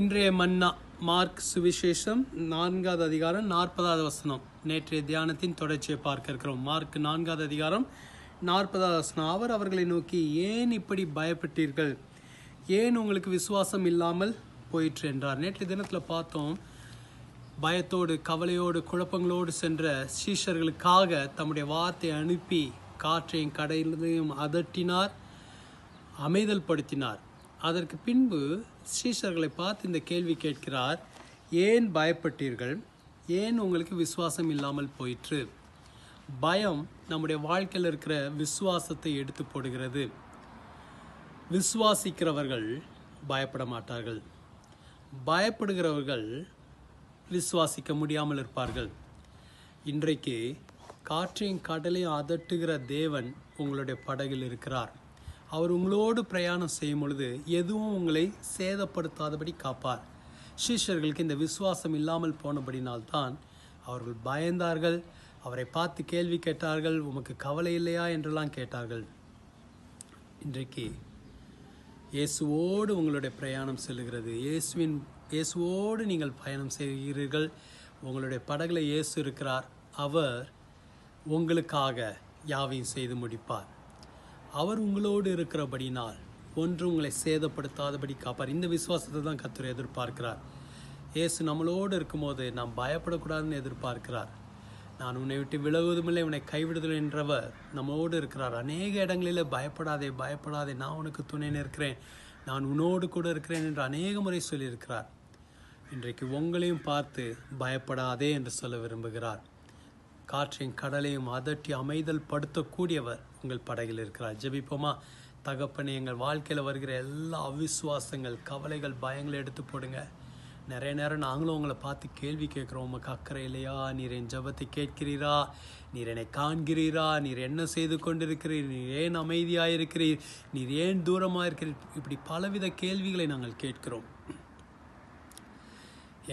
இன்றைய மன்னா மார்க் சுவிசேஷம் நான்காவது அதிகாரம் நாற்பதாவது வசனம் நேற்றைய தியானத்தின் தொடர்ச்சியை பார்க்க இருக்கிறோம் மார்க் நான்காவது அதிகாரம் நாற்பதாவது வசனம் அவர் அவர்களை நோக்கி ஏன் இப்படி பயப்பட்டீர்கள் ஏன் உங்களுக்கு விசுவாசம் இல்லாமல் போயிற்று என்றார் நேற்றைய தினத்தில் பார்த்தோம் பயத்தோடு கவலையோடு குழப்பங்களோடு சென்ற சீஷர்களுக்காக தம்முடைய வார்த்தையை அனுப்பி காற்றையும் கடையிலையும் அதட்டினார் அமைதல் படுத்தினார் அதற்கு பின்பு சீஷர்களை பார்த்து இந்த கேள்வி கேட்கிறார் ஏன் பயப்பட்டீர்கள் ஏன் உங்களுக்கு விசுவாசம் இல்லாமல் போயிற்று பயம் நம்முடைய வாழ்க்கையில் இருக்கிற விசுவாசத்தை எடுத்து போடுகிறது விசுவாசிக்கிறவர்கள் பயப்பட மாட்டார்கள் பயப்படுகிறவர்கள் விசுவாசிக்க முடியாமல் இருப்பார்கள் இன்றைக்கு காற்றையும் கடலையும் அதட்டுகிற தேவன் உங்களுடைய படகில் இருக்கிறார் அவர் உங்களோடு பிரயாணம் செய்யும் பொழுது எதுவும் உங்களை சேதப்படுத்தாதபடி காப்பார் சீஷர்களுக்கு இந்த விசுவாசம் இல்லாமல் போனபடினால்தான் அவர்கள் பயந்தார்கள் அவரை பார்த்து கேள்வி கேட்டார்கள் உமக்கு கவலை இல்லையா என்றெல்லாம் கேட்டார்கள் இன்றைக்கு இயேசுவோடு உங்களுடைய பிரயாணம் செல்கிறது இயேசுவின் இயேசுவோடு நீங்கள் பயணம் செய்கிறீர்கள் உங்களுடைய படகுல இயேசு இருக்கிறார் அவர் உங்களுக்காக யாவையும் செய்து முடிப்பார் அவர் உங்களோடு இருக்கிறபடினால் ஒன்று உங்களை சேதப்படுத்தாதபடி காப்பார் இந்த விசுவாசத்தை தான் கத்தர் எதிர்பார்க்கிறார் இயேசு நம்மளோடு இருக்கும்போது நாம் பயப்படக்கூடாதுன்னு எதிர்பார்க்கிறார் நான் உன்னை விட்டு விலகுவதுமில்லை உன்னை கைவிடுதல் என்றவர் நம்மோடு இருக்கிறார் அநேக இடங்களில் பயப்படாதே பயப்படாதே நான் உனக்கு துணை நிற்கிறேன் நான் உன்னோடு கூட இருக்கிறேன் என்று அநேக முறை சொல்லியிருக்கிறார் இன்றைக்கு உங்களையும் பார்த்து பயப்படாதே என்று சொல்ல விரும்புகிறார் காற்றையும் கடலையும் அதட்டி அமைதல் படுத்தக்கூடியவர் உங்கள் படகில் இருக்கிறார் ஜபிப்போமா தகப்பனே எங்கள் வாழ்க்கையில் வருகிற எல்லா அவிசுவாசங்கள் கவலைகள் பயங்களை எடுத்து போடுங்க நிறைய நேரம் நாங்களும் உங்களை பார்த்து கேள்வி கேட்குறோம் உமக்கு அக்கறை இல்லையா நீர் என் ஜபத்தை கேட்கிறீரா நீர் என்னை காண்கிறீரா நீர் என்ன செய்து கொண்டிருக்கிறீர் நீர் ஏன் அமைதியாக இருக்கிறீர் நீர் ஏன் தூரமாக இருக்கிறீர் இப்படி பலவித கேள்விகளை நாங்கள் கேட்கிறோம்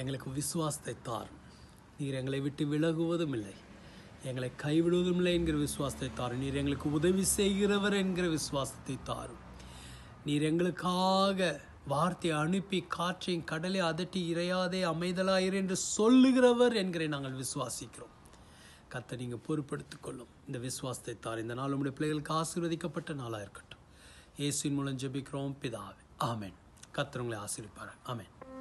எங்களுக்கு விசுவாசத்தை தார் நீர் எங்களை விட்டு விலகுவதும் இல்லை எங்களை கைவிடுவதும் இல்லை என்கிற விசுவாசத்தை தாரும் நீர் எங்களுக்கு உதவி செய்கிறவர் என்கிற விசுவாசத்தை தாரும் நீர் எங்களுக்காக வார்த்தை அனுப்பி காற்றையும் கடலை அதட்டி இறையாதே அமைதலாயிரு என்று சொல்லுகிறவர் என்கிற நாங்கள் விசுவாசிக்கிறோம் கத்தை நீங்கள் பொறுப்படுத்திக் கொள்ளும் இந்த விசுவாசத்தை தார் இந்த நாள் உங்களுடைய பிள்ளைகளுக்கு ஆசீர்வதிக்கப்பட்ட நாளாக இருக்கட்டும் இயேசுவின் மூலம் ஜெபிக்கிறோம் பிதாவே ஆமேன் கத்தர் உங்களை ஆமேன்